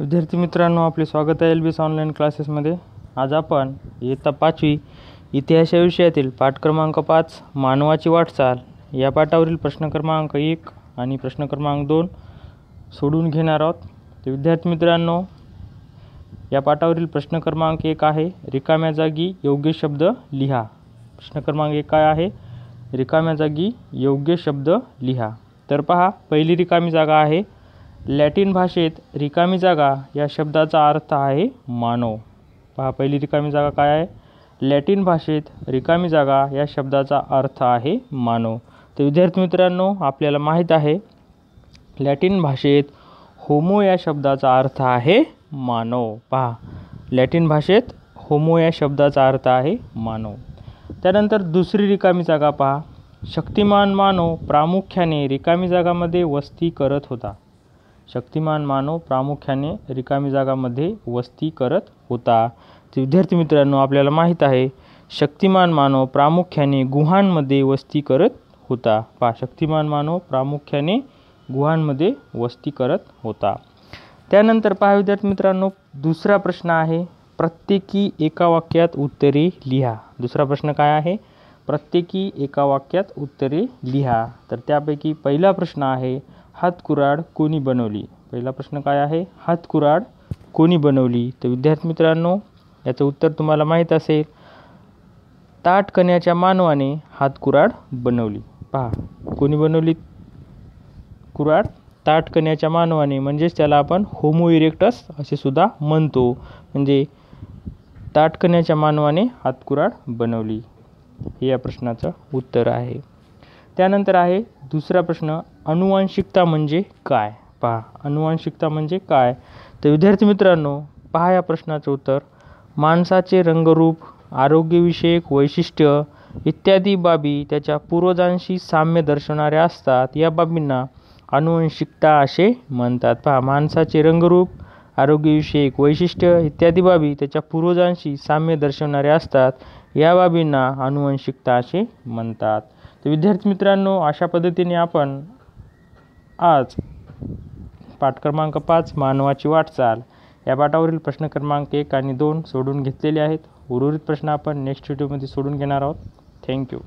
विद्यार्थी मित्रांनो आपले स्वागत आहे एल बी एस ऑनलाईन क्लासेसमध्ये आज आपण इयत्ता पाचवी इतिहास या विषयातील पाठ क्रमांक पाच मानवाची वाटचाल या पाठावरील प्रश्न क्रमांक एक आणि प्रश्न क्रमांक दोन सोडून घेणार आहोत तर विद्यार्थी मित्रांनो या पाठावरील प्रश्न क्रमांक एक आहे रिकाम्या जागी योग्य शब्द लिहा प्रश्न क्रमांक एक काय आहे रिकाम्या जागी योग्य शब्द लिहा तर पहा पहिली रिकामी जागा आहे लॅटिन भाषेत रिकामी जागा या शब्दाचा अर्थ आहे मानव पहा पहिली रिकामी जागा काय आहे लॅटिन भाषेत रिकामी जागा या शब्दाचा अर्थ आहे मानव तर विद्यार्थी मित्रांनो आपल्याला माहीत आहे लॅटिन भाषेत होमो या शब्दाचा अर्थ आहे मानव पहा लॅटिन भाषेत होमो या शब्दाचा अर्थ आहे मानव त्यानंतर दुसरी रिकामी जागा पहा शक्तिमान मानव प्रामुख्याने रिकामी जागामध्ये वस्ती करत होता शक्तिमान मानव प्रामुख्याने रिकामी जागामध्ये वस्ती करत होता विद्यार्थी मित्रांनो आपल्याला माहीत आहे शक्तिमान मानव प्रामुख्याने गुहांमध्ये वस्ती करत होता पहा शक्तिमान मानव प्रामुख्याने गुहांमध्ये वस्ती करत होता त्यानंतर पहा विद्यार्थी मित्रांनो दुसरा प्रश्न आहे प्रत्येकी एका वाक्यात उत्तरे लिहा दुसरा प्रश्न काय आहे प्रत्येकी एका वाक्यात उत्तरे लिहा तर त्यापैकी पहिला प्रश्न आहे हातकुराड कोणी बनवली पहिला प्रश्न काय आहे हातकुराड कोणी बनवली तर विद्यार्थी मित्रांनो याचं उत्तर तुम्हाला माहीत असेल ताटकण्याच्या मानवाने हातकुराड बनवली पहा कोणी बनवली कुराड ताटकण्याच्या मानवाने म्हणजेच त्याला आपण होमो इरेक्टस असे सुद्धा म्हणतो म्हणजे ताटकण्याच्या मानवाने हातकुराड बनवली हे या प्रश्नाचं उत्तर आहे त्यानंतर आहे दुसरा प्रश्न अनुवांशिकता म्हणजे काय पहा अनुवांशिकता म्हणजे काय तर विद्यार्थी मित्रांनो पहा या प्रश्नाचं उत्तर माणसाचे रंगरूप आरोग्यविषयक वैशिष्ट्य इत्यादी बाबी त्याच्या पूर्वजांशी साम्य दर्शवणाऱ्या असतात या बाबींना अनुवंशिकता असे म्हणतात पहा माणसाचे रंगरूप आरोग्यविषयक वैशिष्ट्य इत्यादी बाबी त्याच्या पूर्वजांशी साम्य दर्शवणाऱ्या असतात या बाबींना अनुवंशिकता असे म्हणतात तर विद्यार्थी मित्रांनो अशा पद्धतीने आपण आज पाठ क्रमांक पाच मानवाची वाटचाल या पाठावरील प्रश्न क्रमांक एक आणि दोन सोडून घेतलेले आहेत उर्वरित प्रश्न आपण नेक्स्ट व्हिडिओमध्ये सोडून घेणार आहोत थँक्यू